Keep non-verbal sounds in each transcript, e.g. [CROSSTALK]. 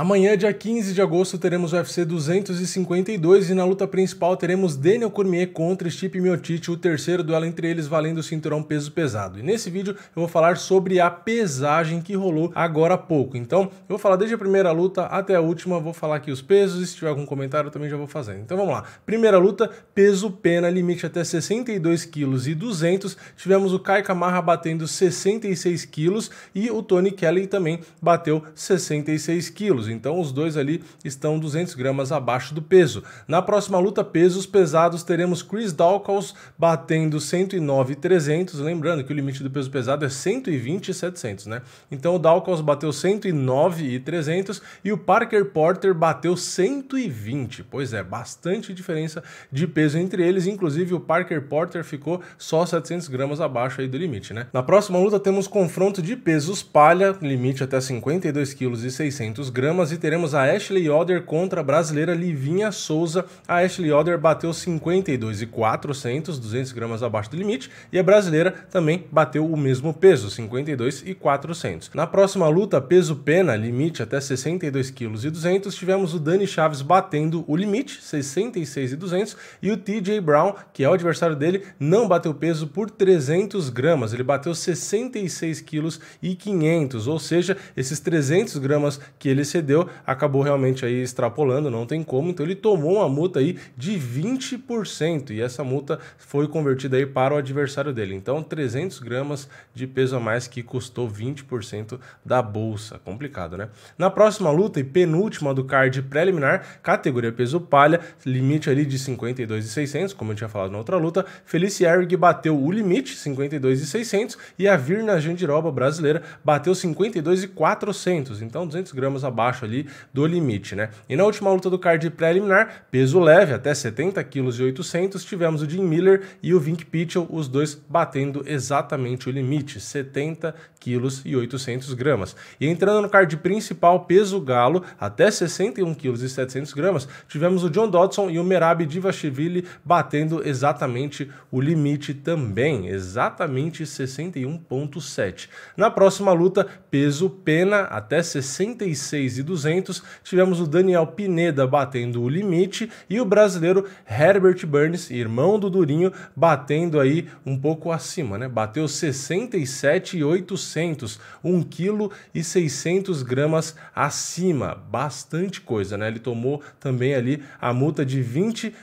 Amanhã, dia 15 de agosto, teremos o UFC 252 e na luta principal teremos Daniel Cormier contra Stipe Miocic, o terceiro duelo entre eles valendo o cinturão peso pesado. E nesse vídeo eu vou falar sobre a pesagem que rolou agora há pouco. Então, eu vou falar desde a primeira luta até a última, vou falar aqui os pesos e se tiver algum comentário também já vou fazendo. Então vamos lá. Primeira luta, peso pena, limite até 62 quilos e 200. Tivemos o Kai Kamarra batendo 66 quilos e o Tony Kelly também bateu 66 quilos peso, então os dois ali estão 200 gramas abaixo do peso. Na próxima luta pesos pesados teremos Chris Dawkins batendo 109,300, lembrando que o limite do peso pesado é 120,700, né? Então o Dawkins bateu 109,300 e o Parker Porter bateu 120, pois é, bastante diferença de peso entre eles, inclusive o Parker Porter ficou só 700 gramas abaixo aí do limite, né? Na próxima luta temos confronto de pesos palha, limite até 52 kg e 600 gramas, e teremos a Ashley Oder contra a brasileira Livinha Souza. A Ashley Oder bateu 52,400, 200 gramas abaixo do limite, e a brasileira também bateu o mesmo peso, 52,400. Na próxima luta, peso pena, limite até 62 kg e 200, tivemos o Dani Chaves batendo o limite, 66,200, e o TJ Brown, que é o adversário dele, não bateu peso por 300 gramas, ele bateu 66 kg e 500, ou seja, esses 300 gramas que ele se excedeu, acabou realmente aí extrapolando, não tem como. Então ele tomou uma multa aí de 20% e essa multa foi convertida aí para o adversário dele. Então 300 gramas de peso a mais que custou 20% da bolsa. Complicado, né? Na próxima luta e penúltima do card preliminar, categoria peso palha, limite ali de 52,600, como eu tinha falado na outra luta, Felice Erig bateu o limite, 52,600, e a Virna Jandiroba brasileira bateu 52,400, então 200 gramas abaixo abaixo ali do limite, né? E na última luta do card pré-liminar, peso leve, até 70 kg e 800, tivemos o Jim Miller e o Vink Pitchell, os dois batendo exatamente o limite, 70 kg e 800 gramas. E entrando no card principal, peso galo, até 61 kg e 700 gramas, tivemos o John Dodson e o Merab Divashvili batendo exatamente o limite também, exatamente 61.7. Na próxima luta, peso pena até 66 200, tivemos o Daniel Pineda batendo o limite e o brasileiro Herbert Burns, irmão do Durinho, batendo aí um pouco acima, né? Bateu 67,800, 1 kg e 600 gramas acima, bastante coisa, né? Ele tomou também ali a multa de 20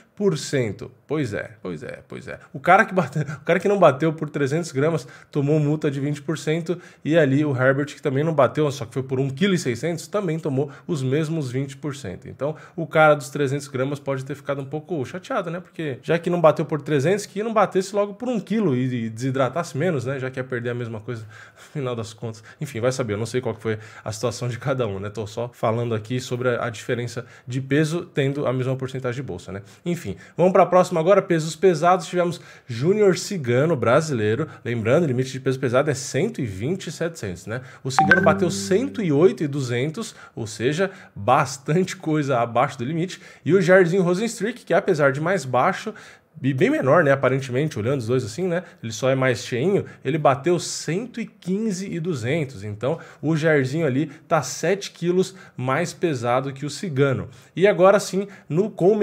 Pois é, pois é, pois é. O cara que bateu, o cara que não bateu por 300 gramas tomou multa de 20% e ali o Herbert que também não bateu, só que foi por 1,6 kg, também tomou tomou os mesmos 20%. Então, o cara dos 300 gramas pode ter ficado um pouco chateado, né? Porque já que não bateu por 300, que não batesse logo por um quilo e desidratasse menos, né? Já que ia perder a mesma coisa [LAUGHS] no final das contas. Enfim, vai saber. Eu não sei qual foi a situação de cada um, né? Tô só falando aqui sobre a diferença de peso tendo a mesma porcentagem de bolsa, né? Enfim, vamos para a próxima agora. Pesos pesados. Tivemos Júnior Cigano brasileiro. Lembrando, o limite de peso pesado é 120 e 700, né? O Cigano bateu 108 e 200, ou seja, bastante coisa abaixo do limite. E o Jardim Rosenstreak, que apesar de mais baixo, e bem menor, né? Aparentemente, olhando os dois assim, né? Ele só é mais cheinho. Ele bateu 115 e 200. Então, o Jairzinho ali tá 7 quilos mais pesado que o Cigano. E agora sim, no com o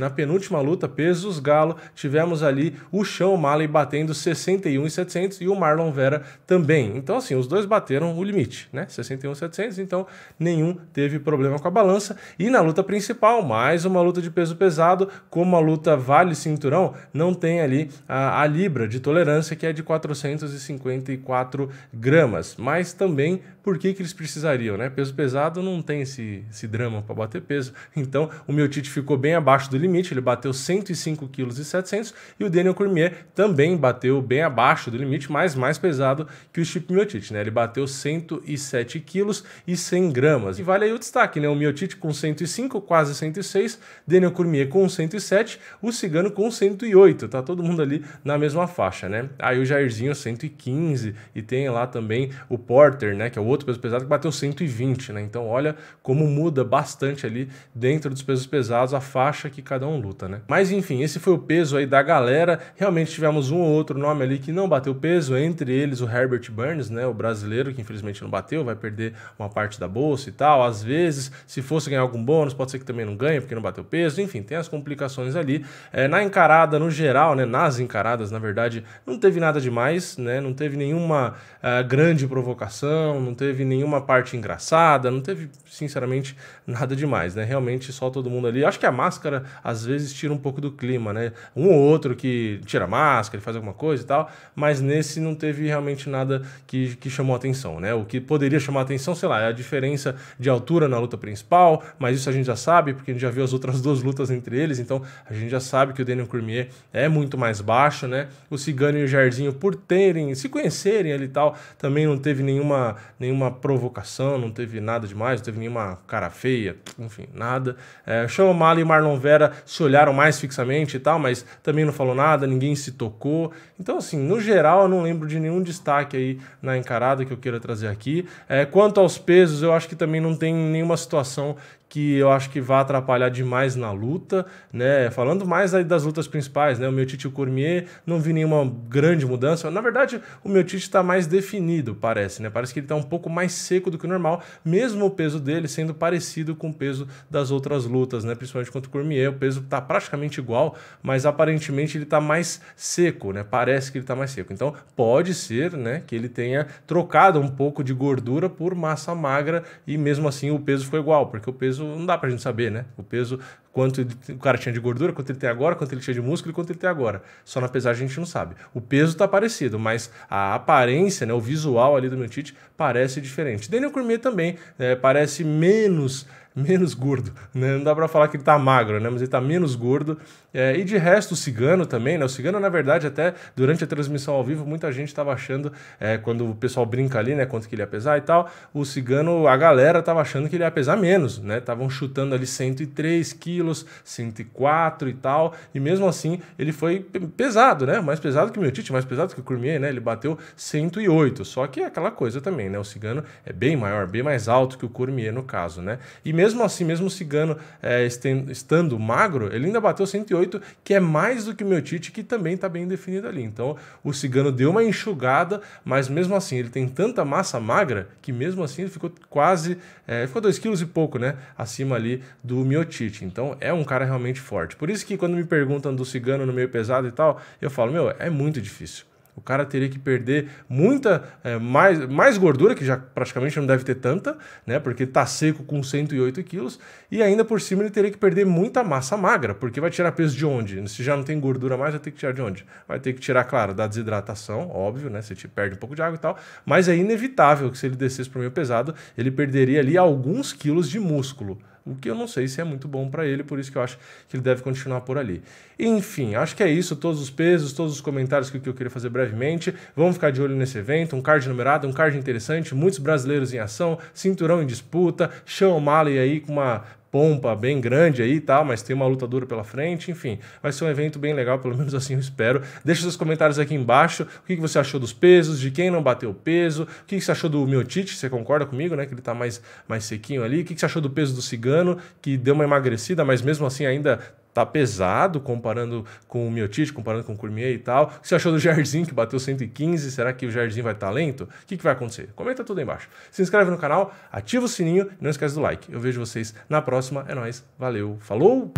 na penúltima luta, pesos galo, tivemos ali o Chão Malley batendo 61 e 700 e o Marlon Vera também. Então, assim, os dois bateram o limite, né? 61 e 700. Então, nenhum teve problema com a balança. E na luta principal, mais uma luta de peso pesado, como a luta vale cinturão cinturão não tem ali a, a libra de tolerância, que é de 454 gramas. Mas também, por que, que eles precisariam? Né? Peso pesado não tem esse, esse drama para bater peso. Então, o miotite ficou bem abaixo do limite, ele bateu 105 kg e 700 e o Daniel Cormier também bateu bem abaixo do limite, mas mais pesado que o Chip Miotite, né? Ele bateu 107 kg e 100 gramas. E vale aí o destaque, né? O Miotite com 105, quase 106, Daniel Cormier com 107, o Cigano com 108, tá todo mundo ali na mesma faixa, né? Aí o Jairzinho 115 e tem lá também o Porter, né, que é o outro peso pesado que bateu 120, né? Então olha como muda bastante ali dentro dos pesos pesados a faixa que cada um luta, né? Mas enfim, esse foi o peso aí da galera. Realmente tivemos um ou outro nome ali que não bateu peso, entre eles o Herbert Burns, né, o brasileiro que infelizmente não bateu, vai perder uma parte da bolsa e tal. Às vezes, se fosse ganhar algum bônus, pode ser que também não ganhe porque não bateu peso. Enfim, tem as complicações ali. É, na encarada encarada no geral, né, nas encaradas, na verdade, não teve nada demais, né, não teve nenhuma uh, grande provocação, não teve nenhuma parte engraçada, não teve, sinceramente, nada demais, né, realmente só todo mundo ali. Acho que a máscara às vezes tira um pouco do clima, né, um ou outro que tira a máscara, faz alguma coisa e tal, mas nesse não teve realmente nada que, que chamou atenção, né, o que poderia chamar atenção, sei lá, é a diferença de altura na luta principal, mas isso a gente já sabe, porque a gente já viu as outras duas lutas entre eles, então a gente já sabe que o Daniel Cruz Premier é muito mais baixo, né? O Cigano e o Jardim, por terem, se conhecerem ali e tal, também não teve nenhuma, nenhuma provocação, não teve nada demais, não teve nenhuma cara feia, enfim, nada. É, Sean O'Malley e Marlon Vera se olharam mais fixamente e tal, mas também não falou nada, ninguém se tocou. Então, assim, no geral, eu não lembro de nenhum destaque aí na encarada que eu queira trazer aqui. É, quanto aos pesos, eu acho que também não tem nenhuma situação que eu acho que vai atrapalhar demais na luta, né? Falando mais aí das lutas principais, né? O meu Tite e o Cormier, não vi nenhuma grande mudança. Na verdade, o meu Tite está mais definido, parece, né? Parece que ele está um pouco mais seco do que o normal, mesmo o peso dele sendo parecido com o peso das outras lutas, né? Principalmente contra o Cormier, o peso está praticamente igual, mas aparentemente ele está mais seco, né? Parece que ele está mais seco. Então, pode ser, né, que ele tenha trocado um pouco de gordura por massa magra e mesmo assim o peso foi igual, porque o peso peso não dá para a gente saber, né? O peso quanto o cara tinha de gordura, quanto ele tem agora, quanto ele tinha de músculo e quanto ele tem agora. Só na pesagem a gente não sabe. O peso tá parecido, mas a aparência, né, o visual ali do tite parece diferente. Daniel Cormier também né, parece menos menos gordo, né? não dá para falar que ele tá magro, né? mas ele tá menos gordo. É, e de resto, o Cigano também, né? O Cigano, na verdade, até durante a transmissão ao vivo, muita gente estava achando, é, quando o pessoal brinca ali, né, quanto que ele ia pesar e tal, o Cigano, a galera tava achando que ele ia pesar menos, né? Estavam chutando ali 103 quilos, quilos, 104 e tal. E mesmo assim, ele foi pesado, né? Mais pesado que o Miotite, mais pesado que o Cormier, né? Ele bateu 108. Só que é aquela coisa também, né? O Cigano é bem maior, bem mais alto que o Cormier, no caso, né? E mesmo assim, mesmo o Cigano é, estando magro, ele ainda bateu 108, que é mais do que o Miotite, que também tá bem definido ali. Então, o Cigano deu uma enxugada, mas mesmo assim, ele tem tanta massa magra que mesmo assim ele ficou quase... É, ficou 2 quilos e pouco, né? Acima ali do Miotite. Então, é um cara realmente forte. Por isso que quando me perguntam do cigano no meio pesado e tal, eu falo, meu, é muito difícil. O cara teria que perder muita é, mais, mais gordura, que já praticamente não deve ter tanta, né? Porque ele tá seco com 108 quilos, e ainda por cima ele teria que perder muita massa magra, porque vai tirar peso de onde? Se já não tem gordura mais, vai ter que tirar de onde? Vai ter que tirar, claro, da desidratação, óbvio, né? Você te perde um pouco de água e tal, mas é inevitável que se ele descesse para o meio pesado, ele perderia ali alguns quilos de músculo o que eu não sei se é muito bom para ele, por isso que eu acho que ele deve continuar por ali. Enfim, acho que é isso, todos os pesos, todos os comentários que, eu queria fazer brevemente. Vamos ficar de olho nesse evento, um card numerado, um card interessante, muitos brasileiros em ação, cinturão em disputa, Sean O'Malley aí com uma pompa bem grande aí e tal, mas tem uma luta dura pela frente, enfim. Vai ser um evento bem legal, pelo menos assim eu espero. Deixa seus comentários aqui embaixo, o que você achou dos pesos, de quem não bateu peso, o que você achou do Miotite, você concorda comigo, né, que ele tá mais, mais sequinho ali, o que você achou do peso do Cigano, que deu uma emagrecida, mas mesmo assim ainda tá pesado comparando com o Miotite comparando com o Cormier e tal. O que você achou do Jardim que bateu 115? Será que o Jardim vai estar tá lento? O que, que vai acontecer? Comenta tudo aí embaixo. Se inscreve no canal, ativa o sininho e não esquece do like. Eu vejo vocês na próxima. É nóis. Valeu. Falou!